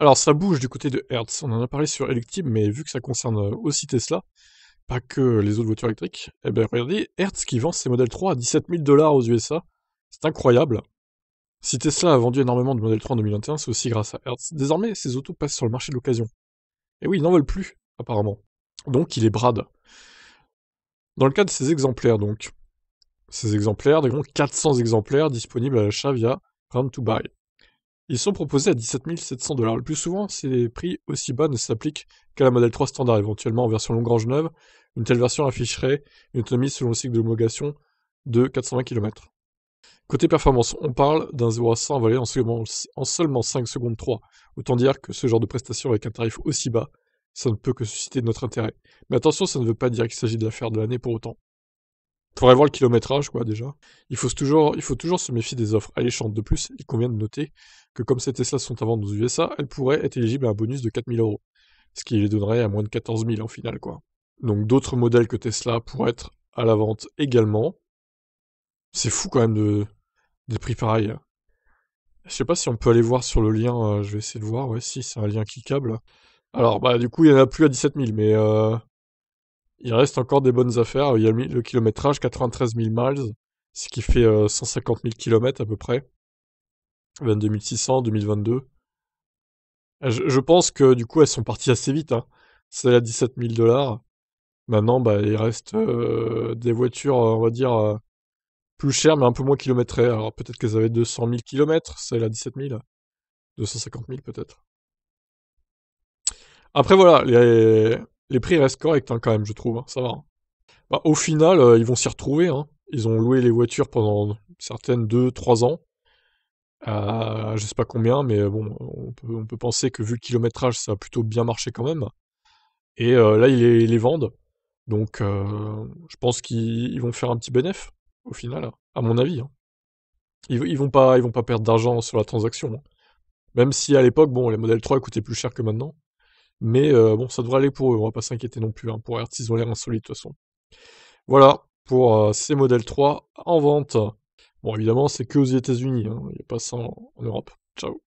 Alors ça bouge du côté de Hertz, on en a parlé sur Elective, mais vu que ça concerne euh, aussi Tesla, pas que les autres voitures électriques, eh bien regardez, Hertz qui vend ses modèles 3 à 17 000 dollars aux USA, c'est incroyable. Si Tesla a vendu énormément de modèles 3 en 2021, c'est aussi grâce à Hertz. Désormais, ces autos passent sur le marché de l'occasion. Et eh oui, ils n'en veulent plus, apparemment. Donc il est brade. Dans le cas de ces exemplaires, donc, ces exemplaires, grands 400 exemplaires disponibles à l'achat via Round to Buy. Ils sont proposés à 17 700 dollars. Le plus souvent, ces prix aussi bas ne s'appliquent qu'à la modèle 3 standard, éventuellement en version range neuve. Une telle version afficherait une autonomie selon le cycle d'homologation de 420 km. Côté performance, on parle d'un 0 à 100 en seulement, en seulement 5 secondes 3. Autant dire que ce genre de prestation avec un tarif aussi bas, ça ne peut que susciter notre intérêt. Mais attention, ça ne veut pas dire qu'il s'agit de l'affaire de l'année pour autant. Faudrait voir le kilométrage, quoi, déjà. Il faut, toujours, il faut toujours se méfier des offres alléchantes. De plus, il convient de noter que comme ces Tesla sont à vendre aux USA, elles pourraient être éligibles à un bonus de 4000 euros. Ce qui les donnerait à moins de 14 000 en finale, quoi. Donc d'autres modèles que Tesla pourraient être à la vente également. C'est fou quand même de, des prix pareils. Hein. Je sais pas si on peut aller voir sur le lien, euh, je vais essayer de voir, ouais, si c'est un lien cliquable. Alors, bah, du coup, il n'y en a plus à 17 000, mais euh, il reste encore des bonnes affaires. Il y a le kilométrage, 93 000 miles, ce qui fait 150 000 km à peu près. 22 600, 2022. Je, pense que du coup, elles sont parties assez vite. Hein. C'est à 17 000 dollars. Maintenant, bah, il reste euh, des voitures, on va dire, euh, plus chères, mais un peu moins kilométrées. Alors peut-être qu'elles avaient 200 000 km, celle à 17 000. 250 000 peut-être. Après, voilà, les... Les prix restent corrects hein, quand même, je trouve. Hein, ça va. Hein. Bah, au final, euh, ils vont s'y retrouver. Ils ont loué les voitures pendant certaines 2-3 ans. Je euh, je sais pas combien, mais bon, on peut, penser que vu le kilométrage, ça a plutôt bien marché quand même. Et euh, là, ils les, vendent. Donc, je pense qu'ils vont faire un petit bénéfice au final, à mon avis. Ils, ne vont pas, ils vont pas perdre d'argent sur la transaction. Même si à l'époque, bon, les modèles 3 coûtaient plus cher que maintenant. Mais euh, bon, ça devrait aller pour eux, on va pas s'inquiéter non plus. Hein, pour Hertz, ils ont l'air insolites de toute façon. Voilà pour euh, ces modèles 3 en vente. Bon, évidemment, c'est que aux États-Unis, hein, il hein. n'y a pas ça en Europe. Ciao.